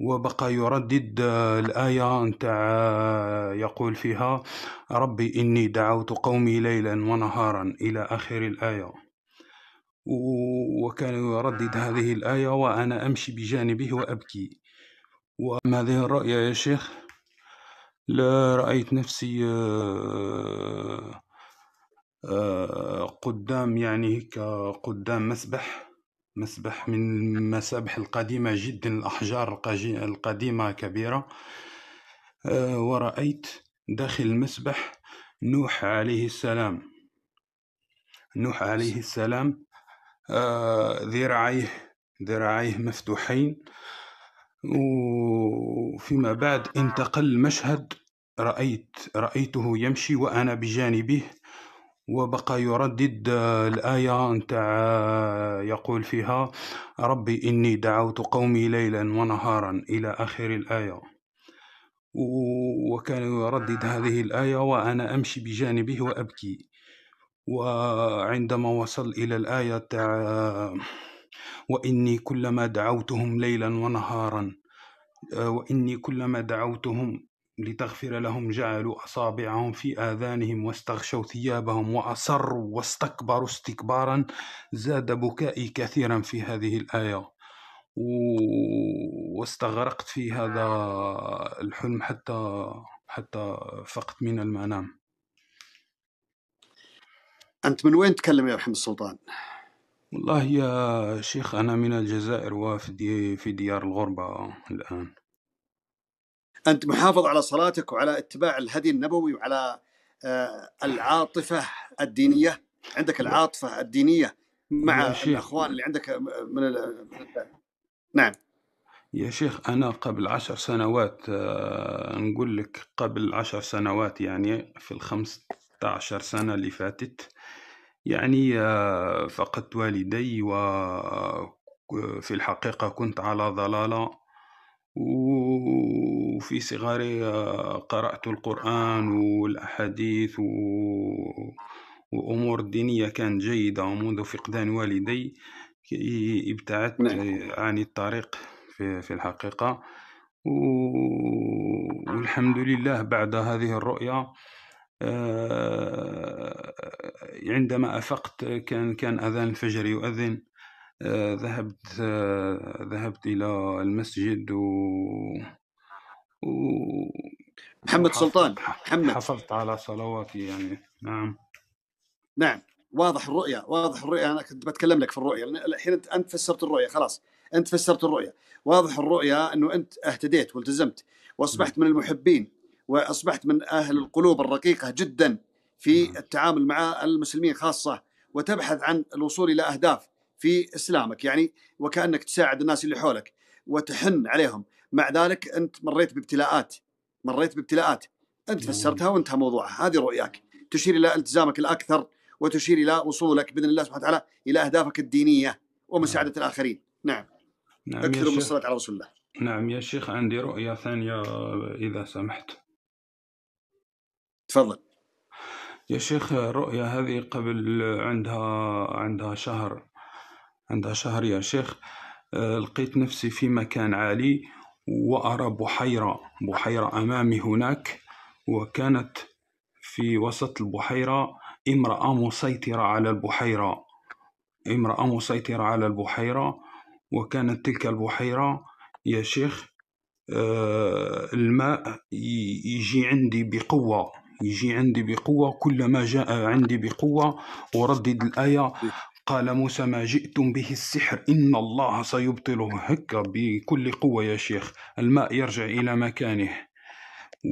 وبقى يردد آه، الآية نتاع آه، يقول فيها ربي إني دعوت قومي ليلا ونهارا إلى آخر الآية وكان يردد هذه الآية وأنا أمشي بجانبه وأبكي وما هذه الرؤيا يا شيخ لا رأيت نفسي آه، قدام يعني كقدام قدام مسبح مسبح من المسابح القديمة جدا الأحجار القديمة كبيرة آه، ورأيت داخل المسبح نوح عليه السلام نوح عليه السلام آه، ذراعيه ذراعيه مفتوحين وفيما بعد انتقل المشهد رأيت رأيته يمشي وأنا بجانبه وبقى يردد آه، الآية نتاع آه، يقول فيها ربي إني دعوت قومي ليلا ونهارا إلى آخر الآية وكان يردد هذه الآية وأنا أمشي بجانبه وأبكي وعندما وصل إلى الآية تاع آه، وإني كلما دعوتهم ليلا ونهارا وإني كلما دعوتهم لتغفر لهم جعلوا أصابعهم في آذانهم واستغشوا ثيابهم وأصروا واستكبروا استكبارا زاد بكائي كثيرا في هذه الآية واستغرقت في هذا الحلم حتى حتى فقت من المنام أنت من وين تكلم يا محمد السلطان؟ والله يا شيخ أنا من الجزائر وفي في ديار الغربة الآن أنت محافظ على صلاتك وعلى اتباع الهدي النبوي وعلى آه، العاطفة الدينية عندك نعم. العاطفة الدينية مع الأخوان اللي عندك آه، من ال... نعم يا شيخ أنا قبل عشر سنوات آه، نقول لك قبل عشر سنوات يعني في الخمسة عشر سنة اللي فاتت يعني فقدت والدي وفي الحقيقة كنت على ضلالة و في صغري آه، قرأت القرآن والأحاديث و... وأمور دينية كانت جيدة ومنذ فقدان والدي ابتعدت نعم. عن الطريق في, في الحقيقة والحمد لله بعد هذه الرؤية آه، عندما أفقت كان كان أذان الفجر يؤذن آه، ذهبت ذهبت إلى المسجد و محمد سلطان محمد حصلت على صلواتي يعني نعم نعم واضح الرؤية واضح الرؤية أنا كنت بتكلم لك في الرؤية الحين أنت أنت فسرت الرؤية خلاص أنت فسرت الرؤية واضح الرؤية أنه أنت اهتديت والتزمت وأصبحت نعم. من المحبين وأصبحت من أهل القلوب الرقيقة جدا في نعم. التعامل مع المسلمين خاصة وتبحث عن الوصول إلى أهداف في إسلامك يعني وكأنك تساعد الناس اللي حولك وتحن عليهم مع ذلك أنت مريت بابتلاءات مريت بابتلاءات أنت نعم. فسرتها وانتهى موضوعها هذه رؤياك تشير إلى التزامك الأكثر وتشير إلى وصولك بإذن الله سبحانه وتعالى إلى أهدافك الدينية ومساعدة نعم. الآخرين نعم نعم اكثروا من الصلاة على رسول الله نعم يا شيخ عندي رؤية ثانية إذا سمحت تفضل يا شيخ الرؤية هذه قبل عندها عندها شهر عندها شهر يا شيخ لقيت نفسي في مكان عالي وأرى بحيرة بحيرة أمامي هناك وكانت في وسط البحيرة امرأة مسيطرة على البحيرة امرأة مسيطرة على البحيرة وكانت تلك البحيرة يا شيخ آه، الماء يجي عندي بقوة يجي عندي بقوة كلما جاء عندي بقوة أردد الآية قال موسى ما جئتم به السحر إن الله سيبطله هكا بكل قوة يا شيخ الماء يرجع إلى مكانه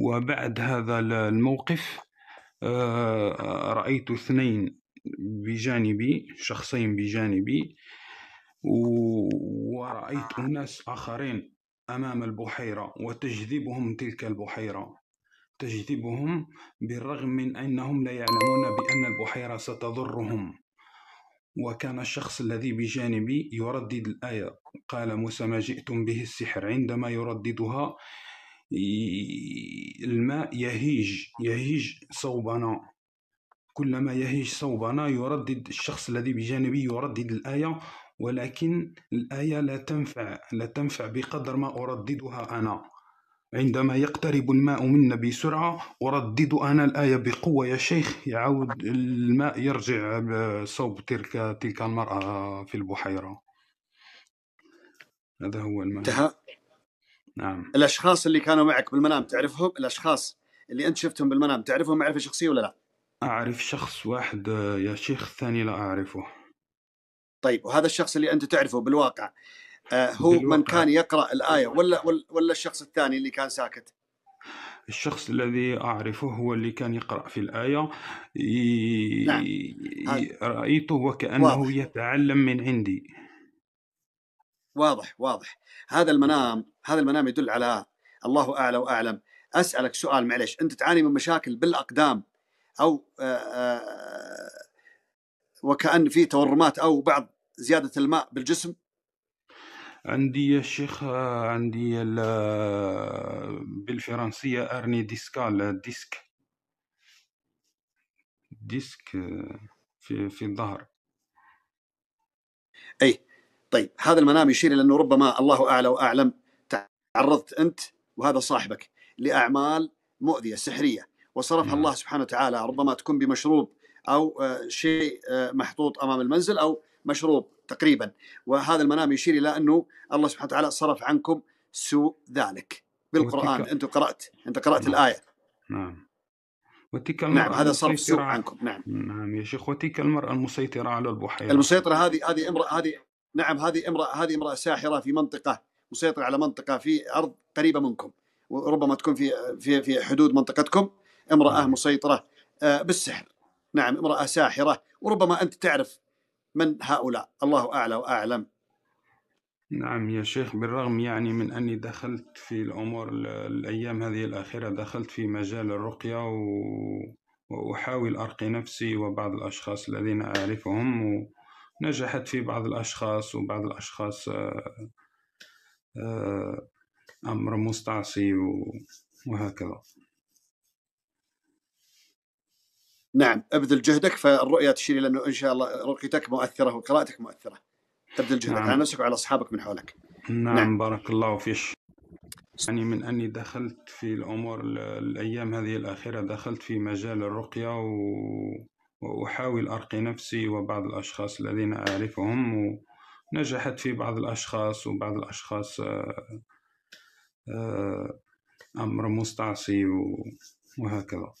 وبعد هذا الموقف آه، رأيت اثنين بجانبي شخصين بجانبي ورأيت أناس آخرين أمام البحيرة وتجذبهم تلك البحيرة تجذبهم بالرغم من أنهم لا يعلمون بأن البحيرة ستضرهم وكان الشخص الذي بجانبي يردد الآية قال موسى ما جئتم به السحر عندما يرددها الماء يهيج يهيج صوبنا كلما يهيج صوبنا يردد الشخص الذي بجانبي يردد الآية ولكن الآية لا تنفع لا تنفع بقدر ما أرددها أنا عندما يقترب الماء منا بسرعة أردد أنا الآية بقوة يا شيخ يعود الماء يرجع صوب تلك تلك المرأة في البحيرة هذا هو الماء انتهى نعم الأشخاص اللي كانوا معك بالمنام تعرفهم الأشخاص اللي أنت شفتهم بالمنام تعرفهم معرفة شخصية ولا لا أعرف شخص واحد يا شيخ ثاني لا أعرفه طيب وهذا الشخص اللي أنت تعرفه بالواقع آه، هو من كان يقرا الايه ولا ولا الشخص الثاني اللي كان ساكت؟ الشخص الذي أعرفه هو اللي كان يقرأ في الآية ي... نعم. رأيته وكأنه واضح. يتعلم من عندي واضح واضح هذا المنام هذا المنام يدل على الله أعلى وأعلم أسألك سؤال معلش أنت تعاني من مشاكل بالأقدام أو آه، آه، وكأن في تورمات أو بعض زيادة الماء بالجسم عندي الشيخ عندي بالفرنسية أرني ديسكال ديسك ديسك في في الظهر أي طيب هذا المنام يشير إلى أنه ربما الله أعلى وأعلم تعرضت أنت وهذا صاحبك لأعمال مؤذية سحرية وصرفها نعم. الله سبحانه وتعالى ربما تكون بمشروب أو آه، شيء آه، محطوط أمام المنزل أو مشروب تقريبا وهذا المنام يشير إلى أنه الله سبحانه وتعالى صرف عنكم سوء ذلك بالقرآن أنت قرأت أنت قرأت نعم. الآية نعم وتلك نعم، المرأة نعم هذا صرف سوء عنكم نعم نعم يا شيخ وتلك المرأة المسيطرة على البحيرة المسيطرة هذه هذه امرأة هذه نعم هذه امرأة هذه امرأة ساحرة في منطقة مسيطرة على منطقة في أرض قريبة منكم وربما تكون في في في حدود منطقتكم امرأة نعم. مسيطرة آه، بالسحر نعم امرأة ساحرة وربما أنت تعرف من هؤلاء الله أعلى وأعلم نعم يا شيخ بالرغم يعني من أني دخلت في الأمور الأيام هذه الأخيرة دخلت في مجال الرقية و... وأحاول أرقي نفسي وبعض الأشخاص الذين أعرفهم ونجحت في بعض الأشخاص وبعض الأشخاص آه، آه، أمر مستعصي وهكذا نعم ابذل جهدك فالرؤيه تشير الى انه ان شاء الله رقيتك مؤثره وقراءتك مؤثره ابذل جهدك نعم. على نفسك وعلى اصحابك من حولك نعم, نعم. بارك الله فيك يعني من أني دخلت في الأمور الأيام هذه الأخيرة دخلت في مجال الرقية و... وأحاول أرقي نفسي وبعض الأشخاص الذين أعرفهم ونجحت في بعض الأشخاص وبعض الأشخاص آه، آه، أمر مستعصي وهكذا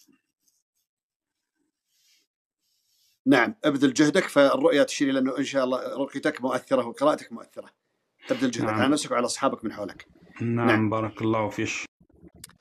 نعم ابذل جهدك فالرؤيه تشير الى انه ان شاء الله رؤيتك مؤثره وقراءتك مؤثره ابذل جهدك نعم. على نفسك وعلى اصحابك من حولك نعم, نعم. بارك الله فيك